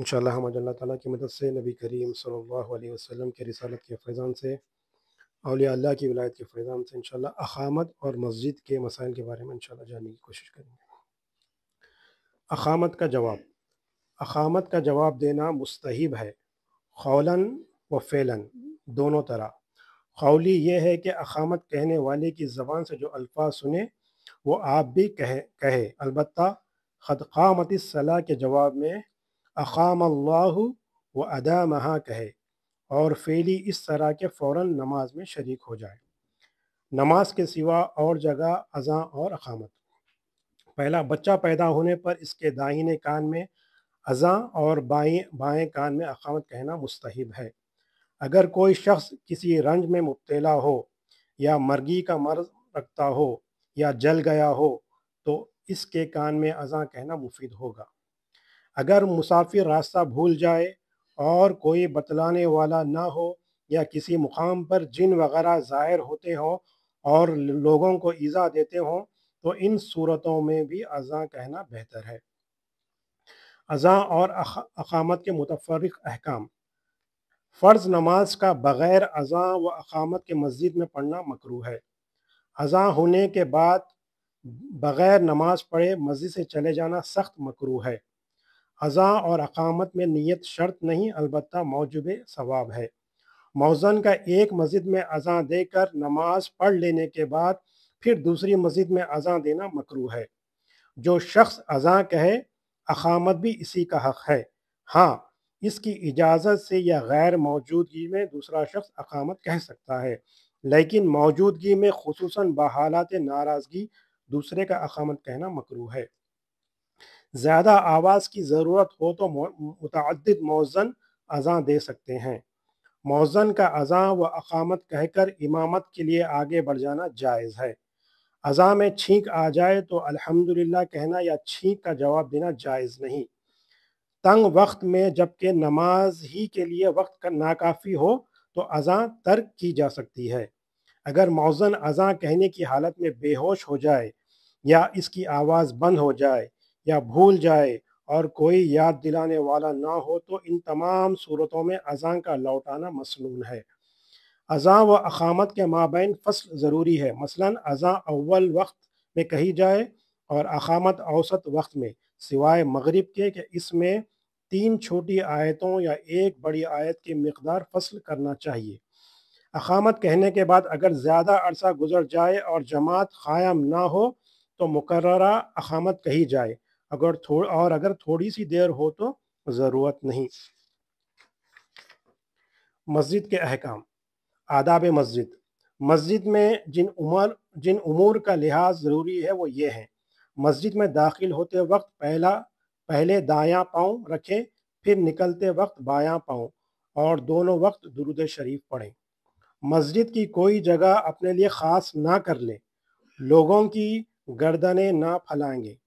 इन हम अल्लाह ताला की मदद से नबी करीम सल्लल्लाहु अलैहि वसल्लम के रिसालत के फैज़ान से अलिया अल्लाह की विलायत के फैज़ान से इन अखामत और मस्जिद के मसाइल के बारे में इन जानने की कोशिश करेंगे अखामत का जवाब अखामत का जवाब देना मुस्तहब है खौलन व फ़ैलन दोनों तरह कौली यह है कि अखामत कहने वाले की ज़बान से जो अल्फाज सुने वो आप भी कहे कहे अलबत् ख़दकामत सलाह के जवाब में अकाम अल्लाह व अदा महा कहे और फेली इस तरह के फ़ौर नमाज में शरीक हो जाए नमाज के सिवा और जगह अजा और अकामत पहला बच्चा पैदा होने पर इसके दाहिने कान में अजा और बाएं बाएँ कान में अकामत कहना मुस्तहिब है अगर कोई शख्स किसी रंज में मुबतला हो या मर्गी का मर्ज रखता हो या जल गया हो तो इसके कान में अजा कहना मुफीद होगा अगर मुसाफिर रास्ता भूल जाए और कोई बतलाने वाला ना हो या किसी मुकाम पर जिन वगैरह ज़ाहिर होते हों और लोगों को ईज़ा देते हों तो इन सूरतों में भी अज़ा कहना बेहतर है अज़ा और अकामत के मुतफरक अहकाम फ़र्ज़ नमाज का बग़ैर अज़ा व अकामत के मस्जिद में पढ़ना मकरू है अज़ा होने के बाद बग़ैर नमाज पढ़े मस्जिद से चले जाना सख्त मकरू है अज़ा और अकामत में नीयत शर्त नहीं अलबत् मौजूद सवाब है मौजन का एक मस्जिद में अज़ा देकर नमाज पढ़ लेने के बाद फिर दूसरी मस्जिद में अज़ा देना मकरू है जो शख्स अज़ा कहे अकामत भी इसी का हक़ है हाँ इसकी इजाज़त से या गैर मौजूदगी में दूसरा शख्स अकामत कह सकता है लेकिन मौजूदगी में खसूस बहालत नाराज़गी दूसरे का अकामत कहना मकरू है ज़्यादा आवाज़ की ज़रूरत हो तो मुतद मौजन अज़ा दे सकते हैं मौजन का अज़ा व अकामत कहकर इमामत के लिए आगे बढ़ जाना जायज़ है अज़ा में छींक आ जाए तो अल्हम्दुलिल्लाह कहना या छींक का जवाब देना जायज़ नहीं तंग वक्त में जबकि नमाज ही के लिए वक्त का नाकाफ़ी हो तो अज़ा तर्क की जा सकती है अगर मौजन अज़ा कहने की हालत में बेहोश हो जाए या इसकी आवाज़ बंद हो जाए या भूल जाए और कोई याद दिलाने वाला ना हो तो इन तमाम सूरतों में अजान का लौटाना मसनून है अजा व अकामत के माबेन फसल ज़रूरी है मसलन अजा अव्वल वक्त में कही जाए और अकामत औसत वक्त में सिवाय मगरिब के कि इसमें तीन छोटी आयतों या एक बड़ी आयत की मकदार फसल करना चाहिए अकामत कहने के बाद अगर ज़्यादा अरसा गुजर जाए और जमात क़ायम ना हो तो मुकर्रा अकामत कही जाए अगर थोड़ा और अगर थोड़ी सी देर हो तो ज़रूरत नहीं मस्जिद के अहकाम आदाब मस्जिद मस्जिद में जिन उमर जिन उमूर का लिहाज ज़रूरी है वो ये है मस्जिद में दाखिल होते वक्त पहला पहले दायां पाँव रखें फिर निकलते वक्त बायां पाँव और दोनों वक्त दुरुद शरीफ पढ़ें मस्जिद की कोई जगह अपने लिए ख़ास ना कर लें लोगों की गर्दनें ना फैलाएंगे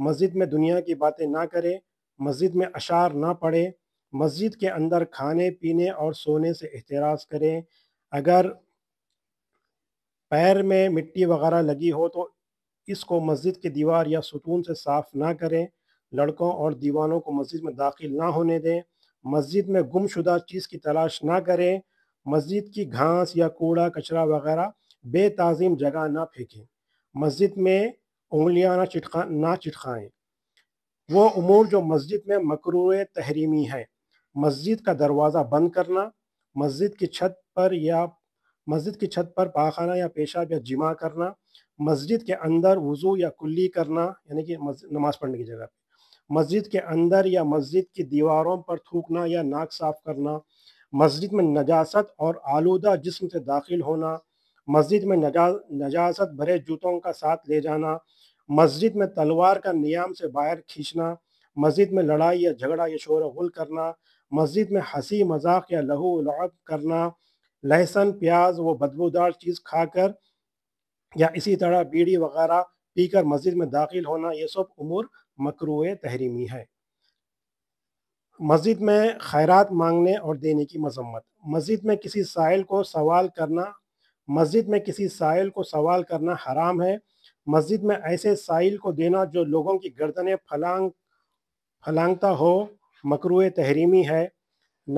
मस्जिद में दुनिया की बातें ना करें मस्जिद में अशार ना पढ़ें मस्जिद के अंदर खाने पीने और सोने से एहतराज़ करें अगर पैर में मिट्टी वगैरह लगी हो तो इसको मस्जिद की दीवार या सुतून से साफ़ ना करें लड़कों और दीवानों को मस्जिद में दाखिल ना होने दें मस्जिद में गुमशुदा चीज़ की तलाश ना करें मस्जिद की घास या कूड़ा कचरा वगैरह बेताज़ीम जगह ना फेंकें मस्जिद में उंगलियाँ ना चिटका ना चिटकाएँ वो अमूर जो मस्जिद में मकरू तहरीमी है मस्जिद का दरवाज़ा बंद करना मस्जिद की छत पर या मस्जिद की छत पर पाखाना या पेशाब या जिमा करना मस्जिद के अंदर वज़ू या कुल्ली करना यानी कि नमाज़ पढ़ने की जगह मस्जिद के अंदर या मस्जिद की दीवारों पर थूकना या नाक साफ करना मस्जिद में नजासत और आलूदा जिस्म से दाखिल होना मस्जिद में नजा नजासत भरे जूतों का साथ ले जाना मस्जिद में तलवार का नियाम से बाहर खींचना मस्जिद में लड़ाई या झगड़ा या शोर हुल करना मस्जिद में हंसी मजाक या लहू लहब करना लहसन प्याज व बदबूदार चीज़ खाकर या इसी तरह बीड़ी वगैरह पीकर मस्जिद में दाखिल होना ये सब उमूर मकरू तहरीमी है मस्जिद में खैरात मांगने और देने की मजम्मत मस्जिद में किसी साइल को सवाल करना मस्जिद में किसी साइल को सवाल करना हराम है मस्जिद में ऐसे साइल को देना जो लोगों की गर्दनें फलांग फलांगता हो मकरू तहरीमी है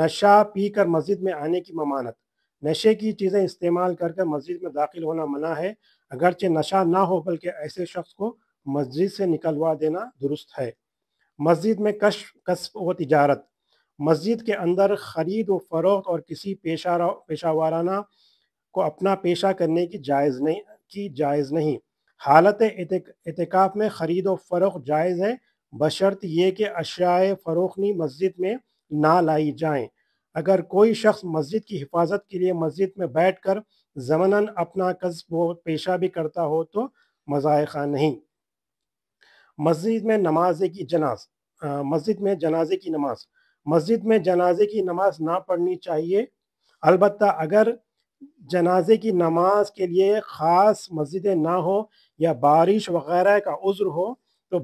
नशा पी कर मस्जिद में आने की ममानत नशे की चीज़ें इस्तेमाल करके मस्जिद में दाखिल होना मना है अगरचे नशा ना हो बल्कि ऐसे शख्स को मस्जिद से निकलवा देना दुरुस्त है मस्जिद में कश कस्ब व तजारत मस्जिद के अंदर ख़रीद व फरोख्त और किसी पेशा पेशा वाराना को अपना पेशा करने की जायज़ नहीं की जायज़ नहीं हालत इतिकाफ़ में ख़रीद व फ़रोख जायज़ है बशर्त ये कि अशाए फ़रोखनी मस्जिद में ना लाई जाए अगर कोई शख्स मस्जिद की हिफाजत के लिए मस्जिद में बैठ कर जमनन अपना कस्ब व पेशा भी करता हो तो मज़ायक़ा नहीं मस्जिद में नमाजे की जनाज मस्जिद में जनाजे की नमाज मस्जिद में जनाजे की नमाज ना पढ़नी चाहिए अलबत्ता अगर जनाजे की नमाज के लिए ख़ास मस्जिदें ना हो या बारिश वगैरह का उज्र हो तो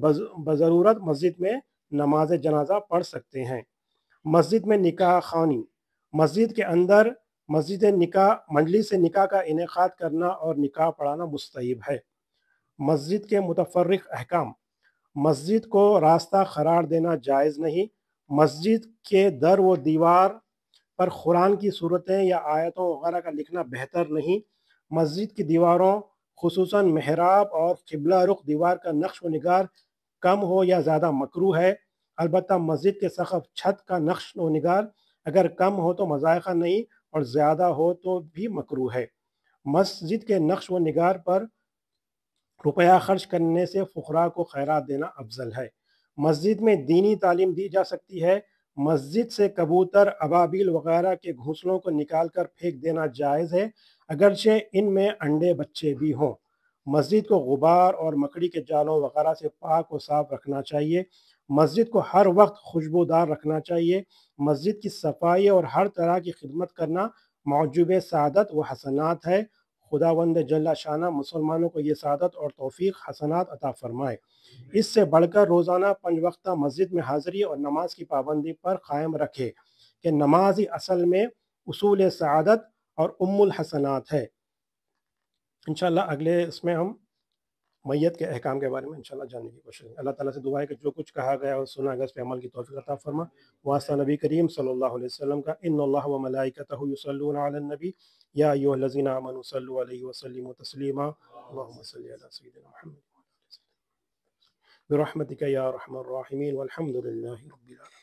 बज़रूरत मस्जिद में नमाज जनाजा पढ़ सकते हैं मस्जिद में निकाह खानी मस्जिद के अंदर मस्जिद निकाह मंडली से निकाह का इनका करना और निकाह पढ़ाना मुस्तैब है मस्जिद के मुतफरक अहकाम मस्जिद को रास्ता करार देना जायज़ नहीं मस्जिद के दर व दीवार पर कुरान की सूरतें या आयतों वगैरह का लिखना बेहतर नहीं मस्जिद की दीवारों खसूस महराब और खिबला रुख दीवार का नक्श व नगार कम हो या ज़्यादा मकरू है अलबत् मस्जिद के सखफ छत का नक्श व नगार अगर कम हो तो मजायका नहीं और ज़्यादा हो तो भी मकरू है मस्जिद के नक्श व नगार पर रुपया खर्च करने से फ़ुकरा को खैरा देना अफजल है मस्जिद में दीनी तालीम दी जा सकती है मस्जिद से कबूतर अबाबिल वगैरह के घोंसलों को निकालकर फेंक देना जायज़ है अगरचे इनमें अंडे बच्चे भी हों मस्जिद को गुबार और मकड़ी के जालों वगैरह से पाक और साफ रखना चाहिए मस्जिद को हर वक्त खुशबूदार रखना चाहिए मस्जिद की सफाई और हर तरह की खिदमत करना मौजूब सादत व हसनात है खुदावंद जल्ला शाना मुसलमानों को ये सादत और तोफ़ी हसनात अता फ़रमाए इससे बढ़कर रोज़ाना पंज वक्ता मस्जिद में हाज़िरी और नमाज की पाबंदी पर कायम रखे कि नमाज ही असल में उसूल सदत और उमुल हसनात है इनशाला अगले इसमें हम मैयत के अहकाम के बारे में इनशाला जानने की कोशिश अल्लाह ताला से दुआ है कि जो कुछ कहा गया और सुना गया उस पर अमल की तोफ़ी अता फरमा वास्ता नबी करीम सल्लल्लाहु अलैहि वसल्लम का इन अल्लाह व मलाइकतहु युसल्लून अलन नबी या आमनू अलैहि तस्लीमा अला सय्यिदिना मुहम्मद या अरहमर रहीमीन रब्बिल आलमीन